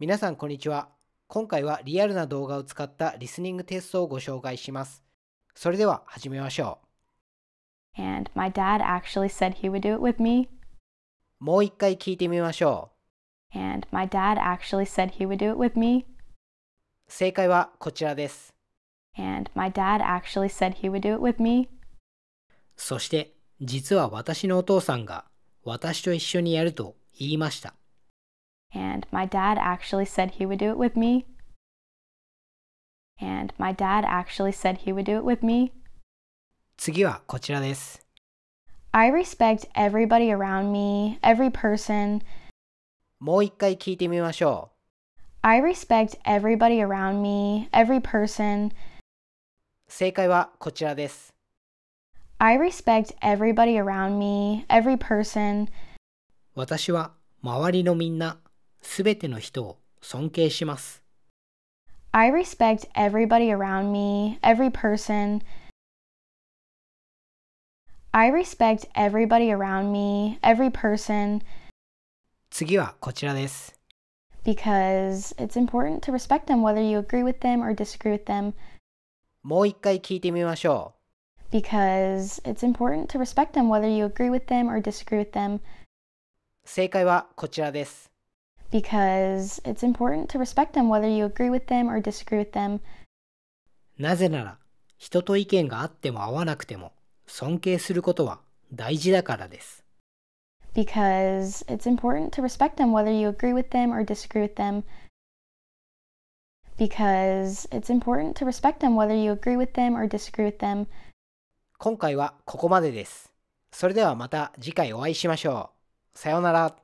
皆さんこんにちは。今回はリアルな動画を使ったリスニングテストをご紹介します。それでは始めましょう。And my dad actually said he would do it with me. もう一回聞いてみましょう。And my dad actually said he would do it with me. 正解はこちらです。And my dad actually said he would do it with me. そして、実は私のお父さんが私と一緒にやると言いました。And my dad actually said he would do it with me. And my dad actually said he would do it with me. 次はこちらです。I respect everybody around me, every person. もう一回聞いてみましょう。I respect everybody around me, every person. 正解はこちらです。I respect everybody around me, every person. 私は周りのみんなすべての人を尊敬します。I respect everybody around me, every person. I respect everybody around me, every person. 次はこちらです。Because it's important to respect them whether you agree with them or disagree with them. もう一回聞いてみましょう。Because it's important to respect them whether you agree with them or disagree with them. 正解はこちらです。because it's important to respect them whether you agree with them or disagree with them. なぜなら、人と意見があっても合わなくても、尊敬することは大事だからです。Because it's important to respect them whether you agree with them or disagree with them. Because it's important to respect them whether you agree with them or disagree with them. 今回はここまでです。それではまた次回お会いしましょう。さようなら。